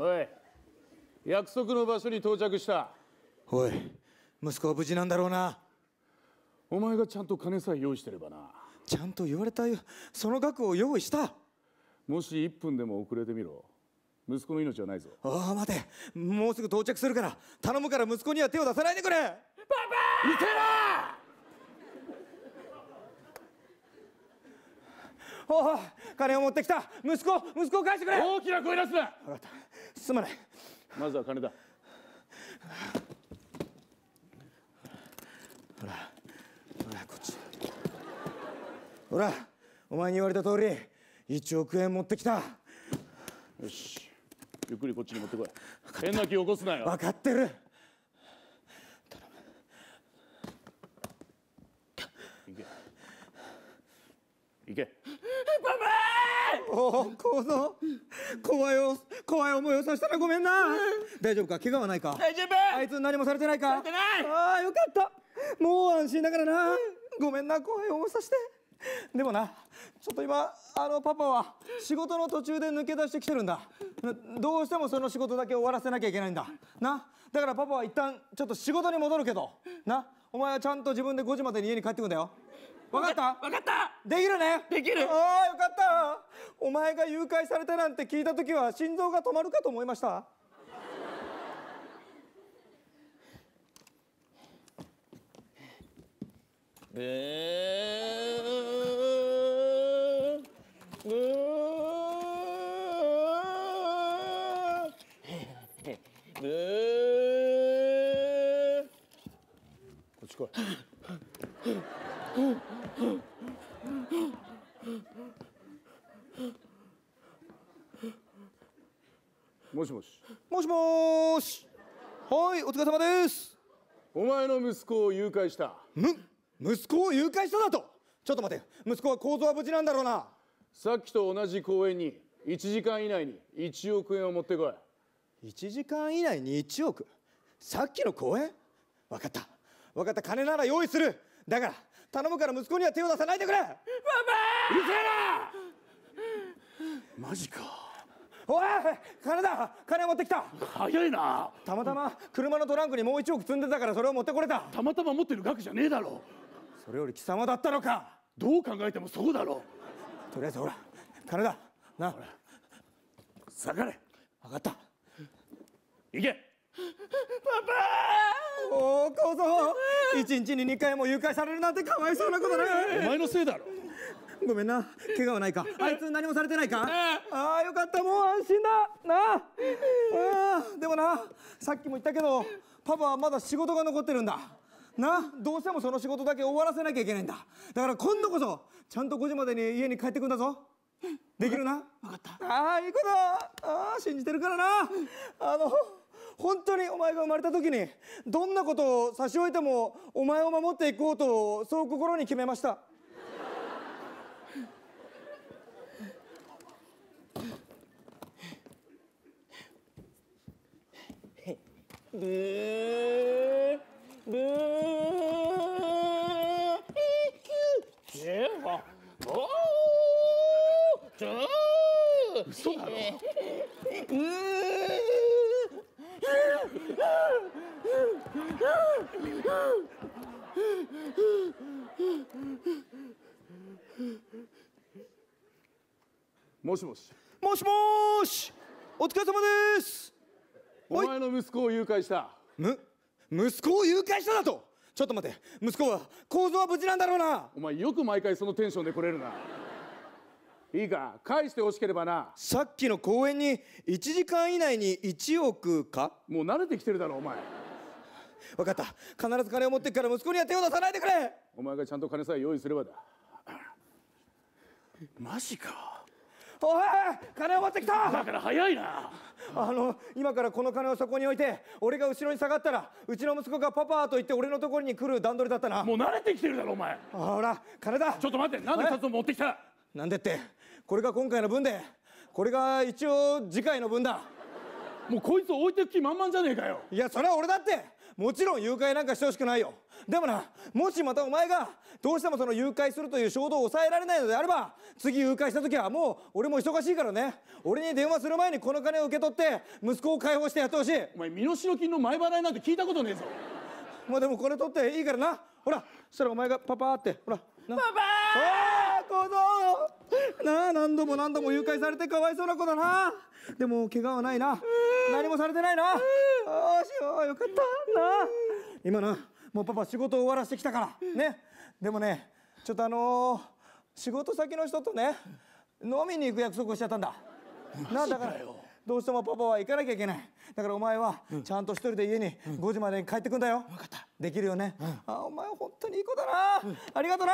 おい約束の場所に到着したおい息子は無事なんだろうなお前がちゃんと金さえ用意してればなちゃんと言われたよその額を用意したもし1分でも遅れてみろ息子の命はないぞああ待てもうすぐ到着するから頼むから息子には手を出さないでくれパパいてろ おお金を持ってきた息子息子を返してくれ大きな声出すな分かったすまないまずは金だほらほらこっちほらお前に言われた通り1億円持ってきたよしゆっくりこっちに持ってこい変な気起こすなよ分かってる頼む行け行けパパーおおこの怖いよ怖い思いをさせたらごめんな、大丈夫か怪我はないか大丈夫あいつ何もされてないかああよかったもう安心だからな、ごめんな怖い思いさせてでもなちょっと今あのパパは仕事の途中で抜け出してきてるんだどうしてもその仕事だけ終わらせなきゃいけないんだなだからパパは一旦ちょっと仕事に戻るけどなお前はちゃんと自分で5時までに家に帰ってくんだよ分かった分かったできるねできるああよかったお前が誘拐されたなんて聞いた時は心臓が止まるかと思いましたブーええ。えーこっち来いもしもしもしもーしはいお疲れ様ですお前の息子を誘拐したむ息子を誘拐しただとちょっと待て息子は構造は無事なんだろうなさっきと同じ公園に一時間以内に一億円を持ってこい一時間以内に一億さっきの公園分かった分かった金なら用意するだから頼むから息子には手を出さないでくれママうるせえなマジかおい金だ金持ってきた早いなたまたま車のトランクにもう1億積んでたからそれを持ってこれたたまたま持ってる額じゃねえだろそれより貴様だったのかどう考えてもそうだろとりあえずほら金だな下がれ分かった行けパパおお小僧一日に2回も誘拐されるなんてかわいそうなことだ、いお前のせいだろごめんな怪我はないかあいつ何もされてないかああよかったもう安心だなああでもなさっきも言ったけどパパはまだ仕事が残ってるんだなどうしてもその仕事だけ終わらせなきゃいけないんだだから今度こそちゃんと5時までに家に帰ってくんだぞできるな分かったああいい子だああ信じてるからなあの本当にお前が生まれた時にどんなことを差し置いてもお前を守っていこうとそう心に決めましたブーブーピキュージェワおーー嘘だろーもしもしもしもしお疲れ様ですお前の息子を誘拐したむ息子を誘拐しただとちょっと待って息子は構造は無事なんだろうなお前よく毎回そのテンションで来れるないいか返してほしければなさっきの公園に1時間以内に1億かもう慣れてきてるだろお前分かった必ず金を持ってくから息子には手を出さないでくれお前がちゃんと金さえ用意すればだマジかおい金を持ってきただから早いなあの今からこの金をそこに置いて俺が後ろに下がったらうちの息子がパパと言って俺のところに来る段取りだったなもう慣れてきてるだろお前ほら金だちょっと待ってなんで2つ持ってきたなんでってこれが今回の分でこれが一応次回の分だもうこいつ置いてく気満々じゃねえかよいやそれは俺だってもちろん誘拐なんかしてほしくないよでもなもしまたお前がどうしてもその誘拐するという衝動を抑えられないのであれば次誘拐した時はもう俺も忙しいからね俺に電話する前にこの金を受け取って息子を解放してやってほしいお前身代金の前払いなんて聞いたことねえぞまあでもこれ取っていいからなほらそしたらお前がパパってほらパパーこの。なあ何度も何度も誘拐されてかわいそうな子だなでも怪我はないな何もされてないな、ああしよよかったな今なもうパパ仕事終わらしてきたからねでもねちょっとあのー、仕事先の人とね飲みに行く約束をしちゃったんだなんだからどうしてもパパは行かなきゃいけないだからお前はちゃんと一人で家に5時までに帰ってくんだよ、う分かったできるよね、うん、あお前本当にいい子だな、うん、ありがとな、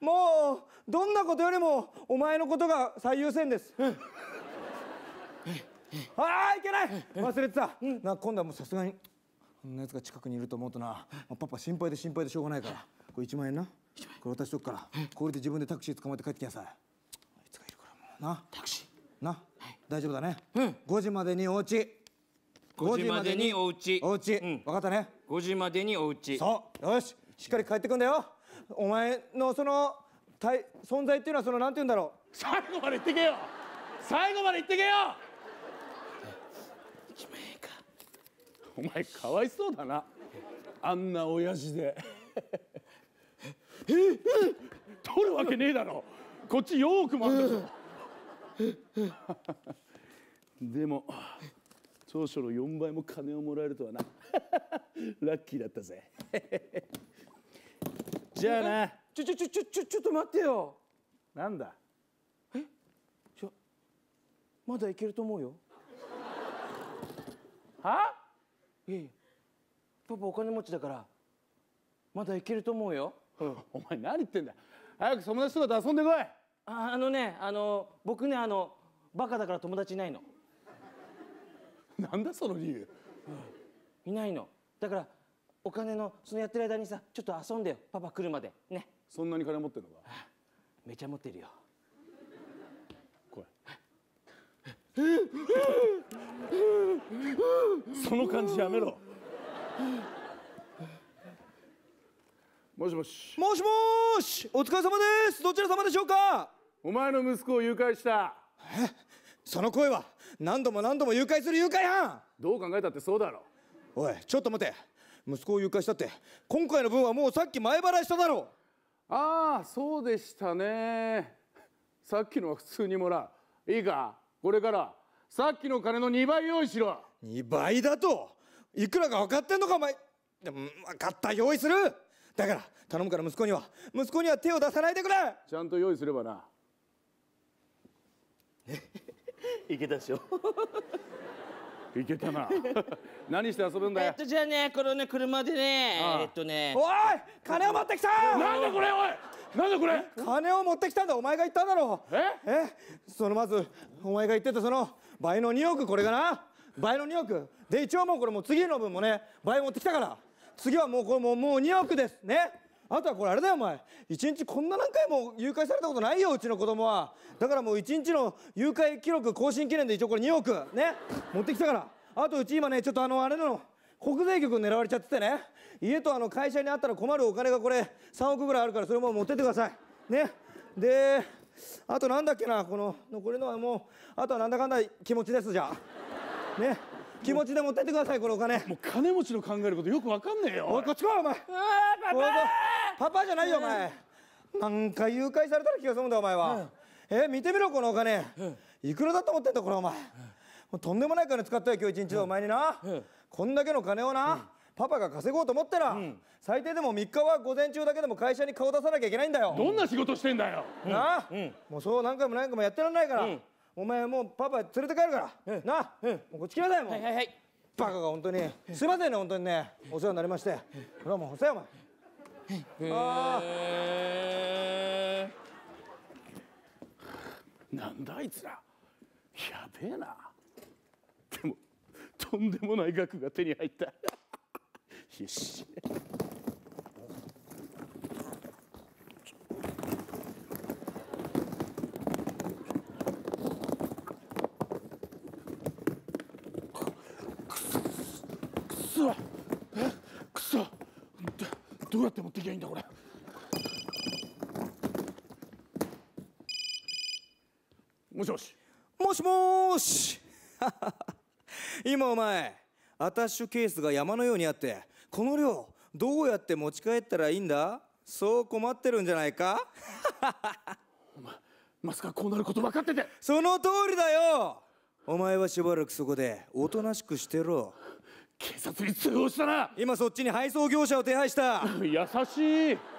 もうどんなことよりもお前のことが最優先です、うん ああいけない忘れてたな今度はもうさすがにこんなやつが近くにいると思うとな、まパパ心配で心配でしょうがないからこれ1万円なこれ渡しとくからこれで自分でタクシー捕まえて帰ってきなさいあいつがいるからもうなタクシーな、はい、大丈夫だね、うん、5時までにお家5時までにお家お家、うん、分かったね5時までにお家そうよししっかり帰ってくんだよお前のその存在っていうのはそのなんて言うんだろう最後まで言ってけよ最後まで言ってけよお前かわいそうだなあんな親父でええ取るわけねえだろこっちよく待ってるでも当初の4倍も金をもらえるとはなラッキーだったぜじゃあなちょちょちょちょちょちょっと待ってよなんだえちょまだいけると思うよはえパパお金持ちだからまだいけると思うよ、うん、お前何言ってんだ早く友達とかと遊んでこいああのねあの僕ねあのバカだから友達いないのなんだその理由、うん、いないのだからお金のそのやってる間にさちょっと遊んでよパパ来るまでねそんなに金持ってんのかめちゃ持ってるよ来いその感じやめろもしもしもしもしお疲れ様ですどちら様でしょうかお前の息子を誘拐したえその声は何度も何度も誘拐する誘拐犯どう考えたってそうだろおいちょっと待て息子を誘拐したって今回の分はもうさっき前払いしただろああそうでしたねさっきのは普通にもらういいかこれからさっきの金の2倍用意しろ2倍だといくらか分かってんのかお前でも分かった用意するだから頼むから息子には息子には手を出さないでくれちゃんと用意すればな行 けたでしょ行けたな何して遊ぶんだよえっとじゃあねこのね車でねえっとねおい金を持ってきたなんだこれおいなんだこれ金を持ってきたんだお前が言ったんだろええそのまずお前が言ってたその倍の2億これがな倍の2億で一応もうこれもう次の分もね倍持ってきたから次はもうこれもうもう2億ですねあとはこれあれだよお前一日こんな何回も誘拐されたことないようちの子供はだからもう一日の誘拐記録更新記念で一応これ2億ね持ってきたからあとうち今ねちょっとあのあれなの国税局狙われちゃっててね家とあの会社にあったら困るお金がこれ3億ぐらいあるからそれも持ってってくださいねであとなんだっけなこの残りのはもうあとはなんだかんだ気持ちですじゃあね気持ちで持ってってくださいこのお金もう金持ちの考えることよくわかんねえよおいこっちかお前パパパパじゃないよお前、えなんか誘拐されたら気が済むんだお前は、えー、え見てみろこのお金、いくらだと思ってんだこれお前、もうとんでもない金使ったよ今日一日でお前にな、こんだけの金をな、うん、パパが稼ごうと思ったら、うん、最低でも3日は午前中だけでも会社に顔出さなきゃいけないんだよどんな仕事してんだよなあ、もうそう何回も何回もやってらんないから、お前もうパパ連れて帰るから、なあ、もうこっち来なさいもう、はいはいはいバカが本当にすいませんね本当にねお世話になりましてこれはもうお世お前ああなんだあいつらやべえなとんでもない額が手に入ったよしくそえくそどうやって持ってきゃいいんだこれもしもしもしもし 今お前アタッシュケースが山のようにあってこの量どうやって持ち帰ったらいいんだそう困ってるんじゃないかお前 まさかこうなること分かっててその通りだよお前はしばらくそこでおとなしくしてろ警察に通報したな今そっちに配送業者を手配した 優しい